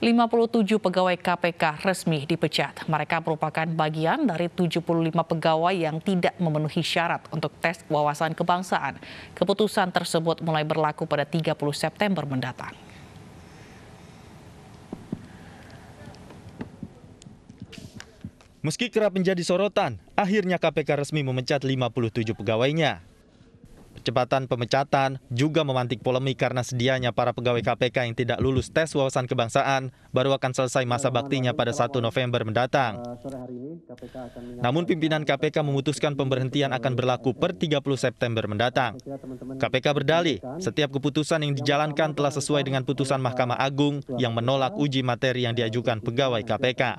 57 pegawai KPK resmi dipecat. Mereka merupakan bagian dari 75 pegawai yang tidak memenuhi syarat untuk tes wawasan kebangsaan. Keputusan tersebut mulai berlaku pada 30 September mendatang. Meski kerap menjadi sorotan, akhirnya KPK resmi memecat 57 pegawainya percepatan pemecatan juga memantik polemik karena sedianya para pegawai KPK yang tidak lulus tes wawasan kebangsaan baru akan selesai masa baktinya pada 1 November mendatang. Eh, Namun pimpinan KPK memutuskan pemberhentian akan berlaku per 30 September mendatang. KPK berdalih, setiap keputusan yang dijalankan telah sesuai dengan putusan Mahkamah Agung yang menolak uji materi yang diajukan pegawai KPK eh,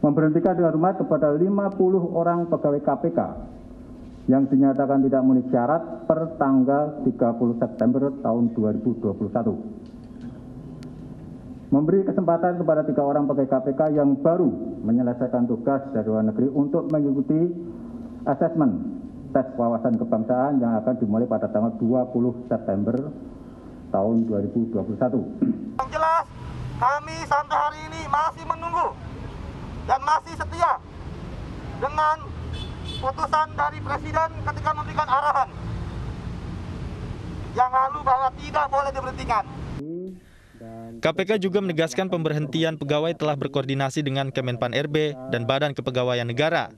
memberhentikan dengan hormat kepada 50 orang pegawai KPK yang dinyatakan tidak memenuhi syarat per tanggal 30 September tahun 2021. Memberi kesempatan kepada tiga orang pegawai KPK yang baru menyelesaikan tugas dari luar negeri untuk mengikuti asesmen tes wawasan kebangsaan yang akan dimulai pada tanggal 20 September tahun 2021. Yang jelas, kami sampai hari ini masih menunggu dan masih setia dengan putusan dari Presiden ketika memberikan arahan yang lalu bahwa tidak boleh diberhentikan. KPK juga menegaskan pemberhentian pegawai telah berkoordinasi dengan Kemenpan RB dan Badan Kepegawaian Negara.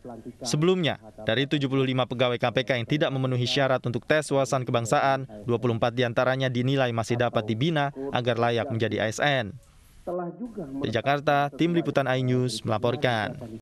Sebelumnya, dari 75 pegawai KPK yang tidak memenuhi syarat untuk tes wawasan kebangsaan, 24 diantaranya dinilai masih dapat dibina agar layak menjadi ASN. Di Jakarta, Tim Liputan iNews melaporkan.